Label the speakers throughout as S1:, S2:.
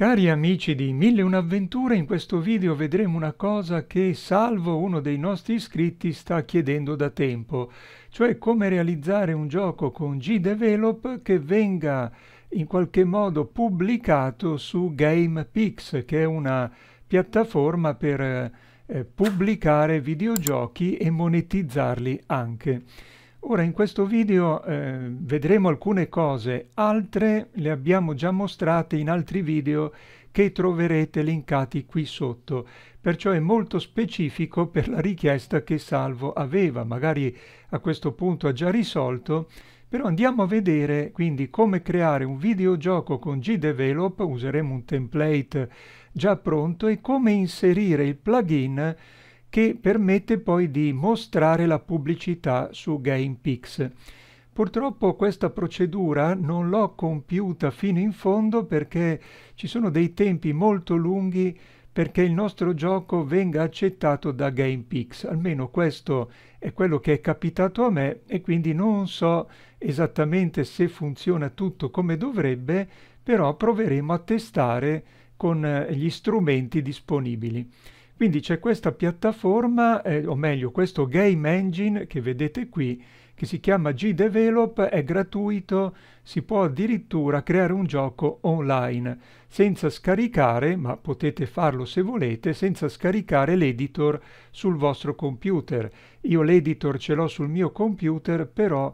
S1: Cari amici di Mille Un'avventure, in questo video vedremo una cosa che Salvo, uno dei nostri iscritti, sta chiedendo da tempo, cioè come realizzare un gioco con G-Develop che venga in qualche modo pubblicato su GamePix, che è una piattaforma per eh, pubblicare videogiochi e monetizzarli anche. Ora in questo video eh, vedremo alcune cose, altre le abbiamo già mostrate in altri video che troverete linkati qui sotto, perciò è molto specifico per la richiesta che Salvo aveva, magari a questo punto ha già risolto, però andiamo a vedere quindi come creare un videogioco con GDevelop, useremo un template già pronto, e come inserire il plugin che permette poi di mostrare la pubblicità su GamePix. Purtroppo questa procedura non l'ho compiuta fino in fondo perché ci sono dei tempi molto lunghi perché il nostro gioco venga accettato da GamePix. Almeno questo è quello che è capitato a me e quindi non so esattamente se funziona tutto come dovrebbe, però proveremo a testare con eh, gli strumenti disponibili. Quindi c'è questa piattaforma, eh, o meglio questo game engine che vedete qui, che si chiama GDevelop, è gratuito, si può addirittura creare un gioco online, senza scaricare, ma potete farlo se volete, senza scaricare l'editor sul vostro computer. Io l'editor ce l'ho sul mio computer, però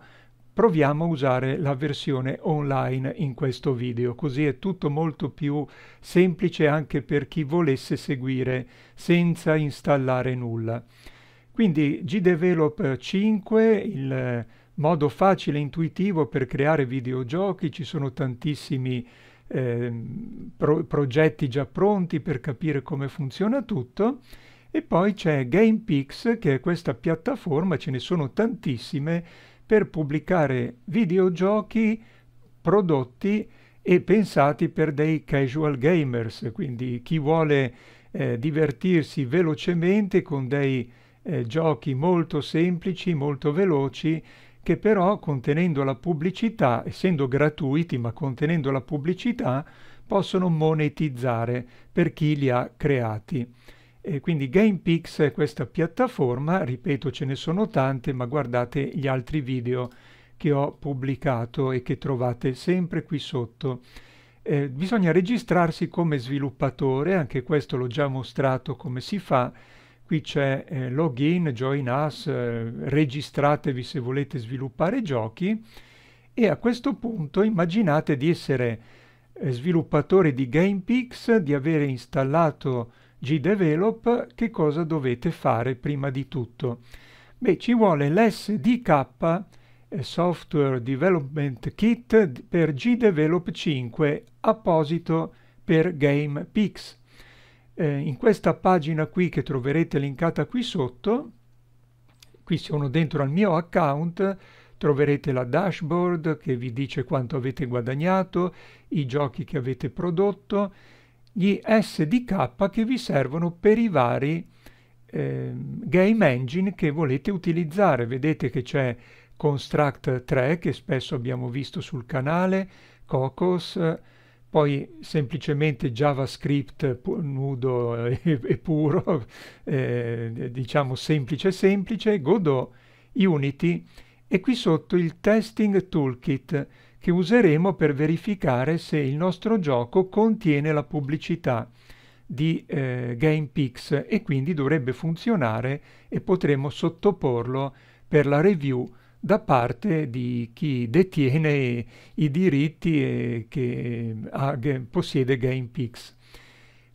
S1: Proviamo a usare la versione online in questo video, così è tutto molto più semplice anche per chi volesse seguire senza installare nulla. Quindi GDevelop 5, il modo facile e intuitivo per creare videogiochi, ci sono tantissimi eh, pro progetti già pronti per capire come funziona tutto e poi c'è GamePix che è questa piattaforma, ce ne sono tantissime per pubblicare videogiochi prodotti e pensati per dei casual gamers, quindi chi vuole eh, divertirsi velocemente con dei eh, giochi molto semplici, molto veloci, che però contenendo la pubblicità, essendo gratuiti ma contenendo la pubblicità, possono monetizzare per chi li ha creati. E quindi GamePix è questa piattaforma, ripeto ce ne sono tante, ma guardate gli altri video che ho pubblicato e che trovate sempre qui sotto. Eh, bisogna registrarsi come sviluppatore, anche questo l'ho già mostrato come si fa. Qui c'è eh, login, join us, eh, registratevi se volete sviluppare giochi e a questo punto immaginate di essere eh, sviluppatore di GamePix, di avere installato gdevelop che cosa dovete fare prima di tutto? Beh, ci vuole l'SDK eh, Software Development Kit per gdevelop 5 apposito per GamePix. Eh, in questa pagina qui che troverete linkata qui sotto, qui sono dentro al mio account, troverete la dashboard che vi dice quanto avete guadagnato, i giochi che avete prodotto, gli SDK che vi servono per i vari eh, game engine che volete utilizzare. Vedete che c'è Construct 3 che spesso abbiamo visto sul canale, Cocos, poi semplicemente JavaScript nudo e, e puro, eh, diciamo semplice semplice, Godot, Unity e qui sotto il Testing Toolkit che useremo per verificare se il nostro gioco contiene la pubblicità di eh, GamePix e quindi dovrebbe funzionare e potremo sottoporlo per la review da parte di chi detiene i diritti e che eh, ha, possiede GamePix.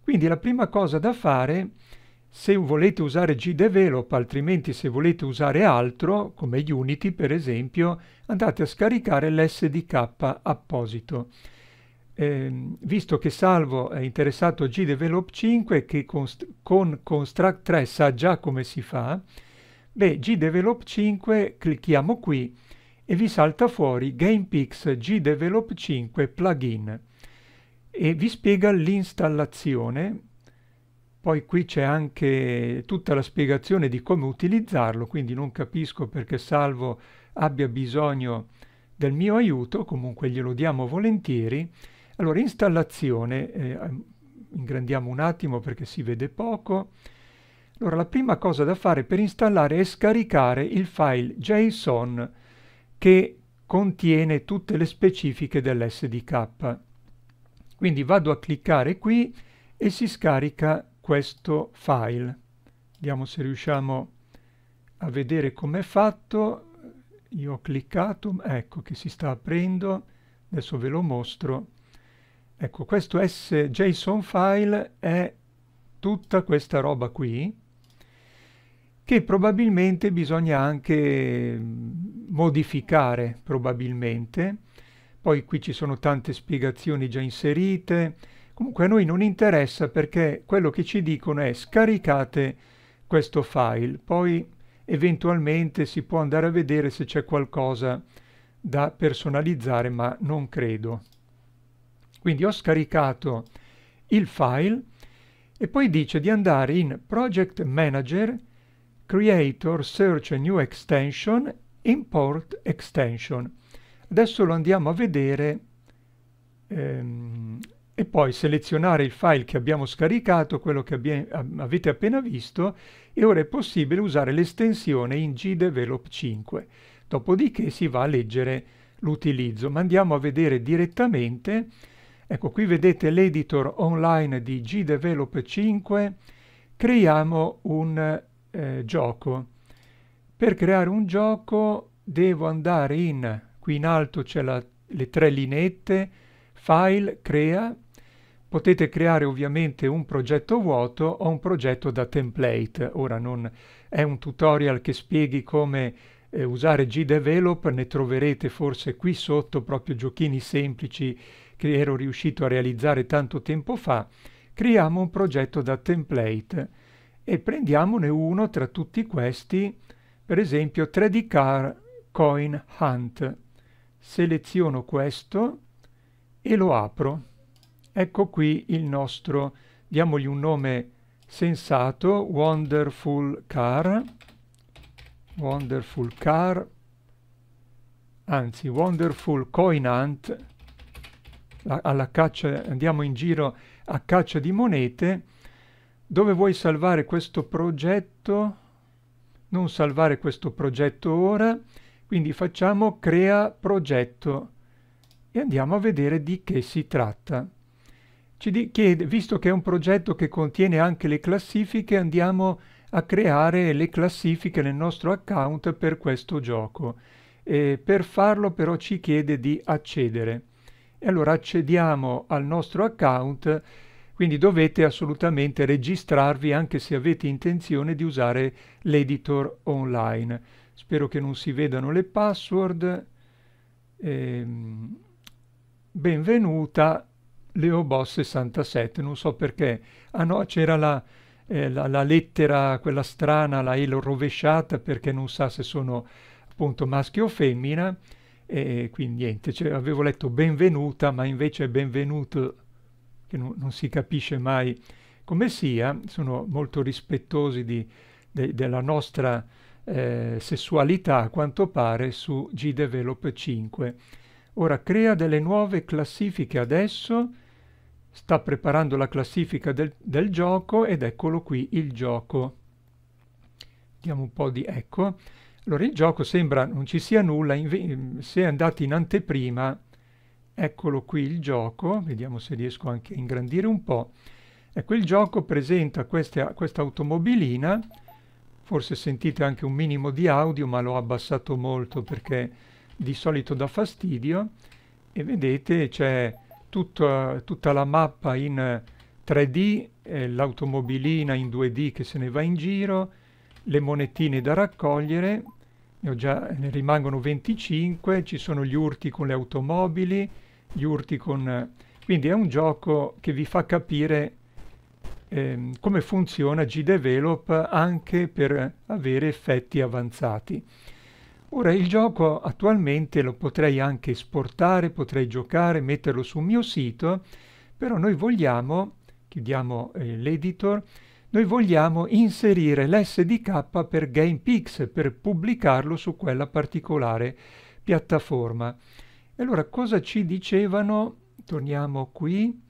S1: Quindi la prima cosa da fare è se volete usare GDevelop, altrimenti se volete usare altro, come Unity per esempio, andate a scaricare l'SDK apposito. Eh, visto che Salvo è interessato a GDevelop 5 che const con Construct 3 sa già come si fa, beh, GDevelop 5 clicchiamo qui e vi salta fuori GamePix GDevelop 5 plugin e vi spiega l'installazione poi qui c'è anche tutta la spiegazione di come utilizzarlo, quindi non capisco perché Salvo abbia bisogno del mio aiuto, comunque glielo diamo volentieri. Allora, installazione, eh, ingrandiamo un attimo perché si vede poco. Allora, la prima cosa da fare per installare è scaricare il file JSON che contiene tutte le specifiche dell'SDK. Quindi vado a cliccare qui e si scarica questo file. Vediamo se riusciamo a vedere com'è fatto. Io ho cliccato, ecco che si sta aprendo, adesso ve lo mostro. Ecco, questo sjson file è tutta questa roba qui, che probabilmente bisogna anche mm, modificare, probabilmente. Poi qui ci sono tante spiegazioni già inserite, Comunque a noi non interessa perché quello che ci dicono è scaricate questo file, poi eventualmente si può andare a vedere se c'è qualcosa da personalizzare, ma non credo. Quindi ho scaricato il file e poi dice di andare in Project Manager, Creator, Search a New Extension, Import Extension. Adesso lo andiamo a vedere ehm, e poi selezionare il file che abbiamo scaricato, quello che avete appena visto, e ora è possibile usare l'estensione in gdevelop 5. Dopodiché si va a leggere l'utilizzo, ma andiamo a vedere direttamente. Ecco, qui vedete l'editor online di gdevelop 5. Creiamo un eh, gioco. Per creare un gioco devo andare in, qui in alto c'è le tre lineette, file, crea, Potete creare ovviamente un progetto vuoto o un progetto da template. Ora non è un tutorial che spieghi come eh, usare GDevelop, ne troverete forse qui sotto proprio giochini semplici che ero riuscito a realizzare tanto tempo fa. Creiamo un progetto da template e prendiamone uno tra tutti questi, per esempio 3D Car Coin Hunt. Seleziono questo e lo apro. Ecco qui il nostro, diamogli un nome sensato, Wonderful Car, Wonderful Car, anzi Wonderful Coinant, alla caccia, andiamo in giro a caccia di monete, dove vuoi salvare questo progetto? Non salvare questo progetto ora, quindi facciamo crea progetto e andiamo a vedere di che si tratta ci chiede, visto che è un progetto che contiene anche le classifiche, andiamo a creare le classifiche nel nostro account per questo gioco. E per farlo però ci chiede di accedere. E allora accediamo al nostro account, quindi dovete assolutamente registrarvi anche se avete intenzione di usare l'editor online. Spero che non si vedano le password. Ehm, benvenuta Leo Boss 67, non so perché. Ah no, c'era la, eh, la, la lettera, quella strana, la E rovesciata perché non sa se sono appunto maschio o femmina. E quindi niente, cioè, avevo letto benvenuta, ma invece benvenuto, che non, non si capisce mai come sia. Sono molto rispettosi di, de, della nostra eh, sessualità, a quanto pare, su G-Develop 5. Ora crea delle nuove classifiche adesso sta preparando la classifica del, del gioco ed eccolo qui il gioco. Diamo un po' di ecco. Allora il gioco sembra non ci sia nulla, mm, se andate in anteprima, eccolo qui il gioco, vediamo se riesco anche a ingrandire un po'. Ecco il gioco presenta questa, questa automobilina, forse sentite anche un minimo di audio ma l'ho abbassato molto perché di solito dà fastidio e vedete c'è tutta, tutta la mappa in 3D, eh, eh, l'automobilina in 2D che se ne va in giro, le monetine da raccogliere, ne, già, ne rimangono 25, ci sono gli urti con le automobili, gli urti con... Eh, quindi è un gioco che vi fa capire ehm, come funziona G-Develop anche per avere effetti avanzati. Ora il gioco attualmente lo potrei anche esportare, potrei giocare, metterlo sul mio sito, però noi vogliamo, chiudiamo eh, l'editor, noi vogliamo inserire l'SDK per GamePix per pubblicarlo su quella particolare piattaforma. E allora cosa ci dicevano? Torniamo qui.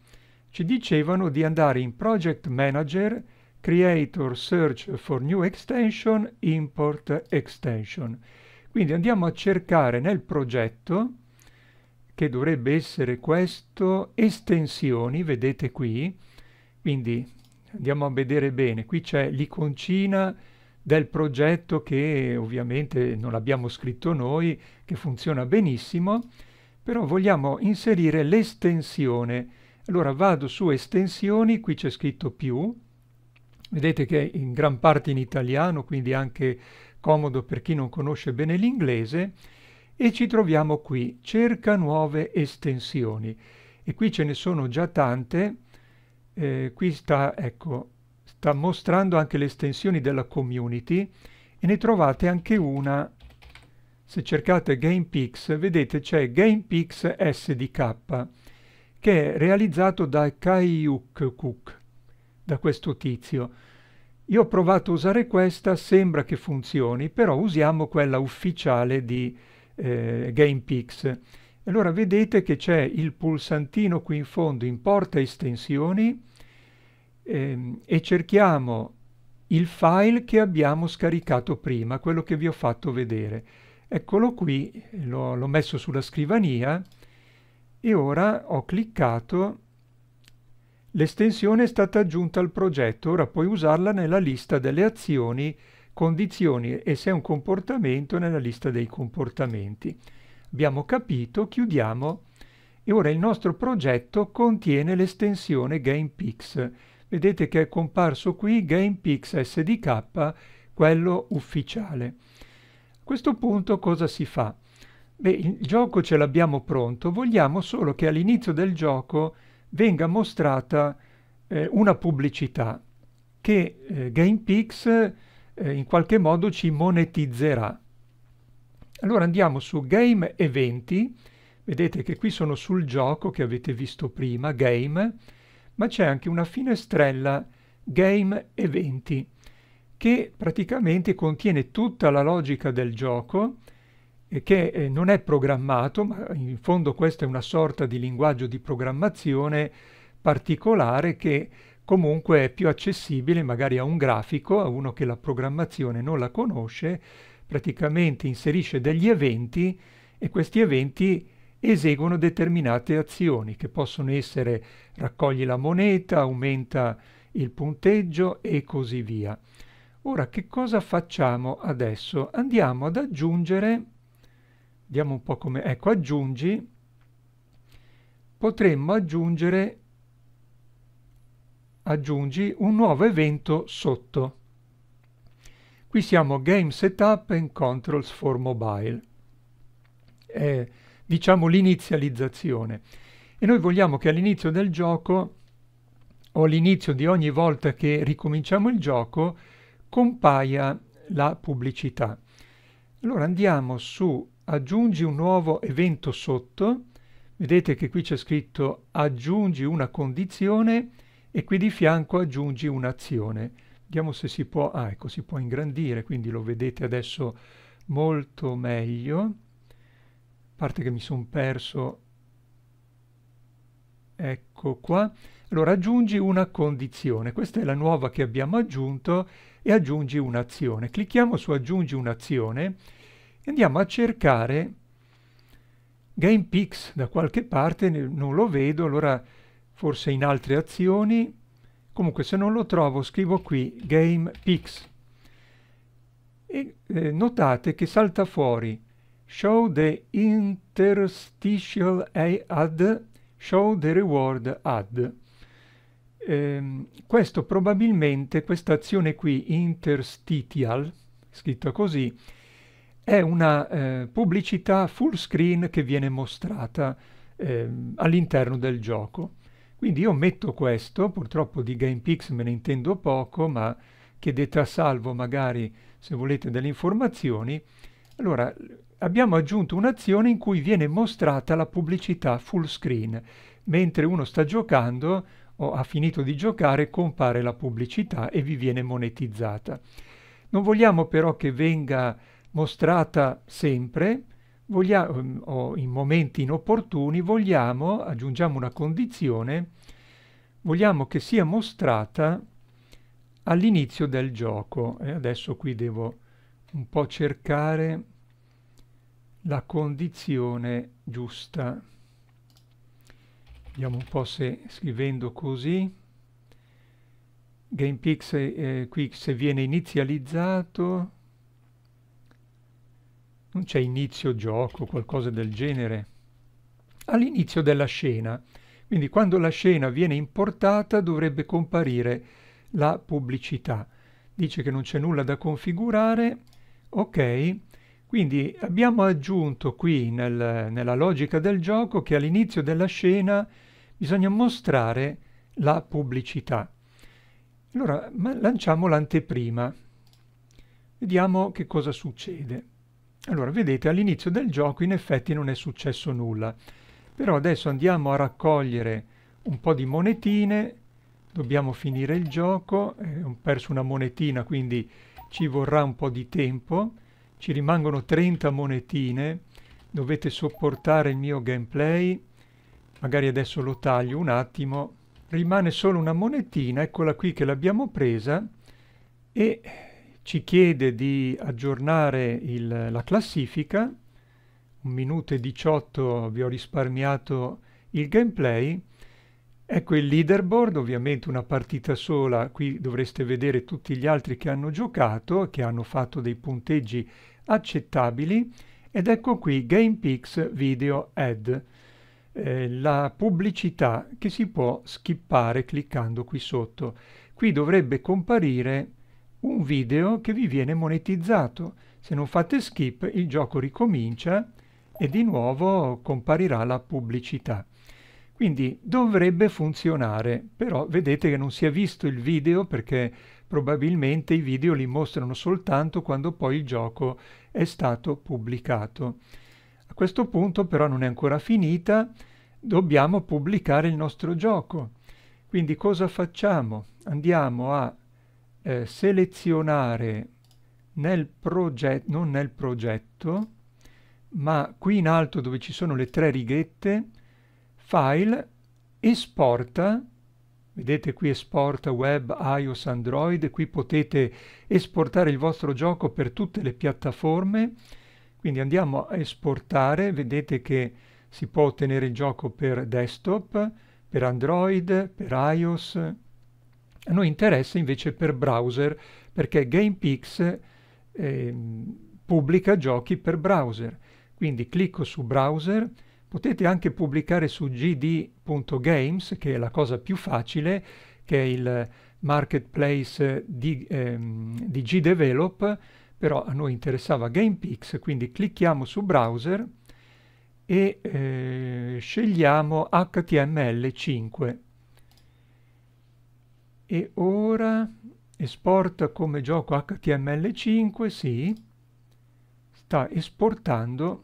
S1: Ci dicevano di andare in Project Manager, Creator Search for New Extension, Import Extension. Quindi andiamo a cercare nel progetto, che dovrebbe essere questo, estensioni, vedete qui, quindi andiamo a vedere bene, qui c'è l'iconcina del progetto che ovviamente non abbiamo scritto noi, che funziona benissimo, però vogliamo inserire l'estensione. Allora vado su estensioni, qui c'è scritto più, vedete che è in gran parte in italiano, quindi anche comodo per chi non conosce bene l'inglese, e ci troviamo qui, cerca nuove estensioni. E qui ce ne sono già tante, eh, qui sta, ecco, sta mostrando anche le estensioni della community e ne trovate anche una, se cercate GamePix, vedete c'è GamePix SDK, che è realizzato da Kaiuk Cook, da questo tizio. Io ho provato a usare questa, sembra che funzioni, però usiamo quella ufficiale di eh, GamePix. Allora vedete che c'è il pulsantino qui in fondo, importa estensioni, ehm, e cerchiamo il file che abbiamo scaricato prima, quello che vi ho fatto vedere. Eccolo qui, l'ho messo sulla scrivania e ora ho cliccato L'estensione è stata aggiunta al progetto, ora puoi usarla nella lista delle azioni, condizioni e se è un comportamento nella lista dei comportamenti. Abbiamo capito, chiudiamo e ora il nostro progetto contiene l'estensione GamePix. Vedete che è comparso qui GamePix SDK, quello ufficiale. A questo punto cosa si fa? Beh, il gioco ce l'abbiamo pronto, vogliamo solo che all'inizio del gioco venga mostrata eh, una pubblicità che eh, GamePix eh, in qualche modo ci monetizzerà. Allora andiamo su Game Eventi, vedete che qui sono sul gioco che avete visto prima, Game, ma c'è anche una finestrella Game Eventi che praticamente contiene tutta la logica del gioco che eh, non è programmato, ma in fondo questo è una sorta di linguaggio di programmazione particolare che comunque è più accessibile magari a un grafico, a uno che la programmazione non la conosce, praticamente inserisce degli eventi e questi eventi eseguono determinate azioni che possono essere raccogli la moneta, aumenta il punteggio e così via. Ora che cosa facciamo adesso? Andiamo ad aggiungere vediamo un po' come... ecco, aggiungi, potremmo aggiungere, aggiungi un nuovo evento sotto. Qui siamo Game Setup and Controls for Mobile. Eh, diciamo l'inizializzazione. E noi vogliamo che all'inizio del gioco, o all'inizio di ogni volta che ricominciamo il gioco, compaia la pubblicità. Allora andiamo su aggiungi un nuovo evento sotto, vedete che qui c'è scritto aggiungi una condizione e qui di fianco aggiungi un'azione. Vediamo se si può, ah ecco, si può ingrandire, quindi lo vedete adesso molto meglio. A parte che mi sono perso, ecco qua. Allora aggiungi una condizione, questa è la nuova che abbiamo aggiunto e aggiungi un'azione. Clicchiamo su aggiungi un'azione andiamo a cercare GamePix da qualche parte, non lo vedo, allora forse in altre azioni. Comunque se non lo trovo scrivo qui GamePix e eh, notate che salta fuori show the interstitial ad, show the reward ad. Ehm, questo probabilmente, questa azione qui, interstitial, scritta così, è una eh, pubblicità full screen che viene mostrata eh, all'interno del gioco. Quindi io metto questo, purtroppo di GamePix me ne intendo poco, ma chiedete a salvo magari se volete delle informazioni. Allora, abbiamo aggiunto un'azione in cui viene mostrata la pubblicità full screen. Mentre uno sta giocando o ha finito di giocare, compare la pubblicità e vi viene monetizzata. Non vogliamo però che venga mostrata sempre, vogliamo, ehm, o in momenti inopportuni, vogliamo, aggiungiamo una condizione, vogliamo che sia mostrata all'inizio del gioco. E adesso qui devo un po' cercare la condizione giusta. Vediamo un po' se scrivendo così. GamePix eh, qui se viene inizializzato non c'è inizio gioco, qualcosa del genere. All'inizio della scena, quindi quando la scena viene importata dovrebbe comparire la pubblicità. Dice che non c'è nulla da configurare, ok, quindi abbiamo aggiunto qui nel, nella logica del gioco che all'inizio della scena bisogna mostrare la pubblicità. Allora lanciamo l'anteprima, vediamo che cosa succede. Allora, vedete, all'inizio del gioco in effetti non è successo nulla, però adesso andiamo a raccogliere un po' di monetine, dobbiamo finire il gioco, eh, ho perso una monetina, quindi ci vorrà un po' di tempo, ci rimangono 30 monetine, dovete sopportare il mio gameplay, magari adesso lo taglio un attimo, rimane solo una monetina, eccola qui che l'abbiamo presa, e ci chiede di aggiornare il, la classifica, Un minuto e 18 vi ho risparmiato il gameplay, ecco il leaderboard, ovviamente una partita sola, qui dovreste vedere tutti gli altri che hanno giocato, che hanno fatto dei punteggi accettabili, ed ecco qui GamePix Video Ad, eh, la pubblicità che si può skippare cliccando qui sotto. Qui dovrebbe comparire un video che vi viene monetizzato. Se non fate skip il gioco ricomincia e di nuovo comparirà la pubblicità. Quindi dovrebbe funzionare, però vedete che non si è visto il video perché probabilmente i video li mostrano soltanto quando poi il gioco è stato pubblicato. A questo punto però non è ancora finita, dobbiamo pubblicare il nostro gioco. Quindi cosa facciamo? Andiamo a eh, selezionare nel progetto, non nel progetto, ma qui in alto dove ci sono le tre righette, file, esporta, vedete qui esporta web, iOS, Android, qui potete esportare il vostro gioco per tutte le piattaforme, quindi andiamo a esportare, vedete che si può ottenere il gioco per desktop, per Android, per iOS, a noi interessa invece per browser perché GamePix eh, pubblica giochi per browser. Quindi clicco su browser, potete anche pubblicare su gd.games che è la cosa più facile, che è il marketplace di, ehm, di GDevelop, però a noi interessava GamePix, quindi clicchiamo su browser e eh, scegliamo HTML5 e ora esporta come gioco HTML5, sì, sta esportando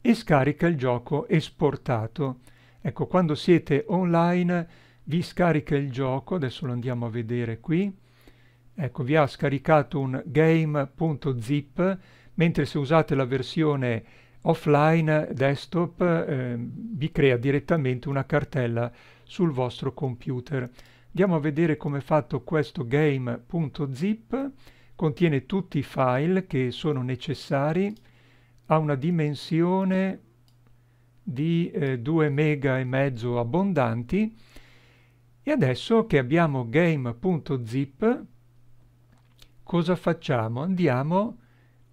S1: e scarica il gioco esportato. Ecco, quando siete online vi scarica il gioco, adesso lo andiamo a vedere qui, ecco, vi ha scaricato un game.zip, mentre se usate la versione offline desktop eh, vi crea direttamente una cartella sul vostro computer. Andiamo a vedere come è fatto questo game.zip, contiene tutti i file che sono necessari, ha una dimensione di eh, 2 mega e mezzo abbondanti e adesso che abbiamo game.zip cosa facciamo? Andiamo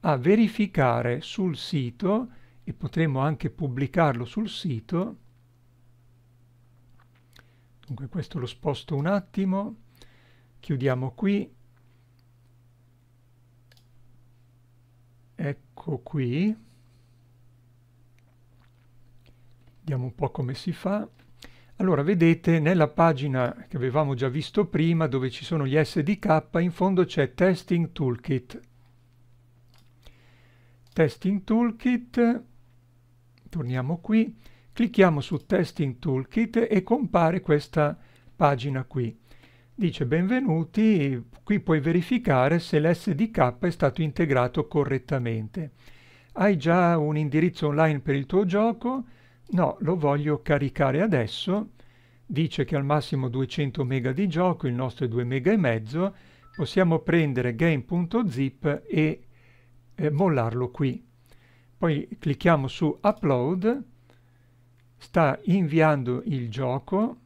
S1: a verificare sul sito e potremo anche pubblicarlo sul sito Dunque questo lo sposto un attimo, chiudiamo qui, ecco qui, vediamo un po' come si fa. Allora vedete nella pagina che avevamo già visto prima dove ci sono gli SDK in fondo c'è Testing Toolkit. Testing Toolkit, torniamo qui, Clicchiamo su Testing Toolkit e compare questa pagina qui. Dice benvenuti, qui puoi verificare se l'SDK è stato integrato correttamente. Hai già un indirizzo online per il tuo gioco? No, lo voglio caricare adesso. Dice che al massimo 200 MB di gioco, il nostro è 2 MB e mezzo. Possiamo prendere game.zip e eh, mollarlo qui. Poi clicchiamo su Upload sta inviando il gioco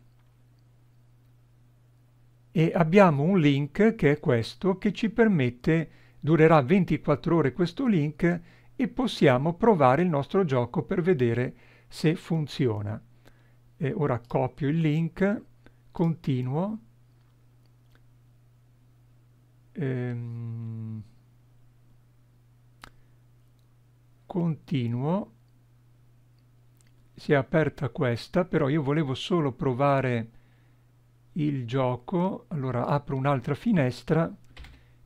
S1: e abbiamo un link che è questo che ci permette, durerà 24 ore questo link e possiamo provare il nostro gioco per vedere se funziona. E ora copio il link, continuo. Ehm, continuo si è aperta questa, però io volevo solo provare il gioco, allora apro un'altra finestra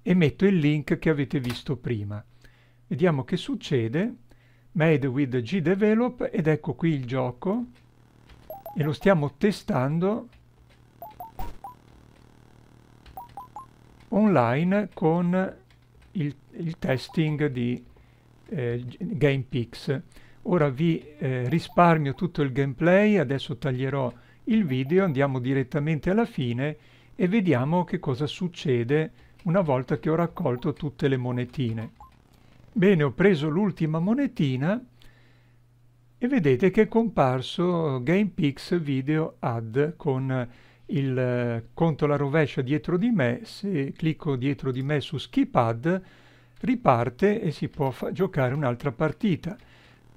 S1: e metto il link che avete visto prima. Vediamo che succede, made with gdevelop ed ecco qui il gioco e lo stiamo testando online con il, il testing di eh, GamePix. Ora vi eh, risparmio tutto il gameplay, adesso taglierò il video, andiamo direttamente alla fine e vediamo che cosa succede una volta che ho raccolto tutte le monetine. Bene, ho preso l'ultima monetina e vedete che è comparso GamePix Video Ad con il eh, conto alla rovescia dietro di me. Se clicco dietro di me su Skip Ad riparte e si può giocare un'altra partita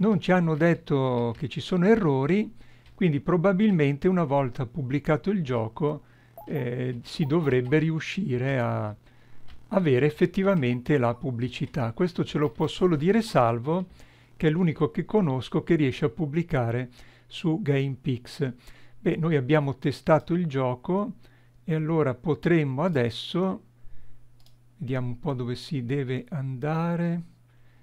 S1: non ci hanno detto che ci sono errori, quindi probabilmente una volta pubblicato il gioco eh, si dovrebbe riuscire a avere effettivamente la pubblicità. Questo ce lo può solo dire Salvo, che è l'unico che conosco che riesce a pubblicare su GamePix. Beh, noi abbiamo testato il gioco e allora potremmo adesso, vediamo un po' dove si deve andare,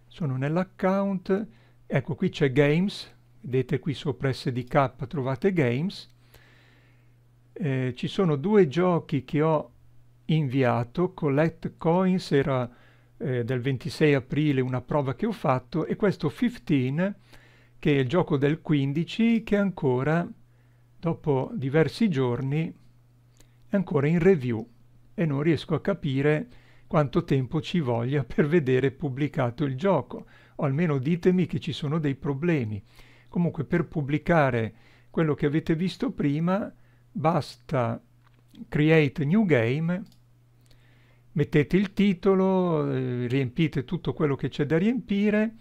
S1: sono nell'account, Ecco, qui c'è Games, vedete qui sopra SDK trovate Games. Eh, ci sono due giochi che ho inviato, Collect Coins era eh, del 26 aprile una prova che ho fatto e questo 15 che è il gioco del 15 che ancora dopo diversi giorni è ancora in review e non riesco a capire quanto tempo ci voglia per vedere pubblicato il gioco o almeno ditemi che ci sono dei problemi. Comunque per pubblicare quello che avete visto prima basta create new game, mettete il titolo, eh, riempite tutto quello che c'è da riempire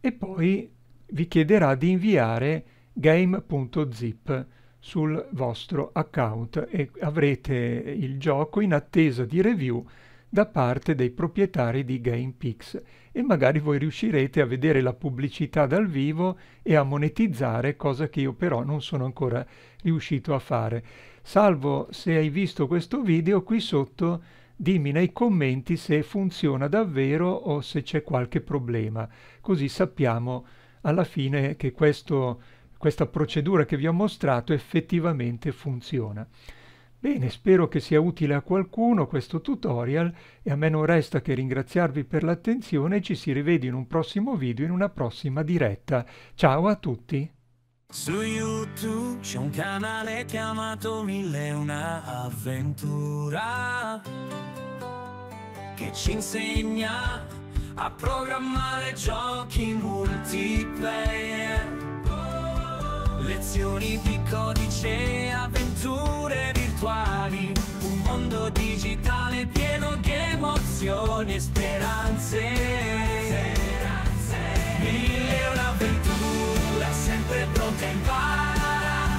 S1: e poi vi chiederà di inviare game.zip sul vostro account e avrete il gioco in attesa di review da parte dei proprietari di GamePix e magari voi riuscirete a vedere la pubblicità dal vivo e a monetizzare, cosa che io però non sono ancora riuscito a fare. Salvo se hai visto questo video qui sotto dimmi nei commenti se funziona davvero o se c'è qualche problema, così sappiamo alla fine che questo, questa procedura che vi ho mostrato effettivamente funziona. Bene, spero che sia utile a qualcuno questo tutorial e a me non resta che ringraziarvi per l'attenzione e ci si rivede in un prossimo video in una prossima diretta. Ciao a tutti! Su YouTube c'è un canale chiamato Mille Una Avventura che ci insegna a programmare giochi multiplayer, lezioni di codice e avventura. passioni e speranze. speranze. Mille un'avventura sempre pronta in vara,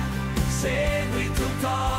S1: segui tutto.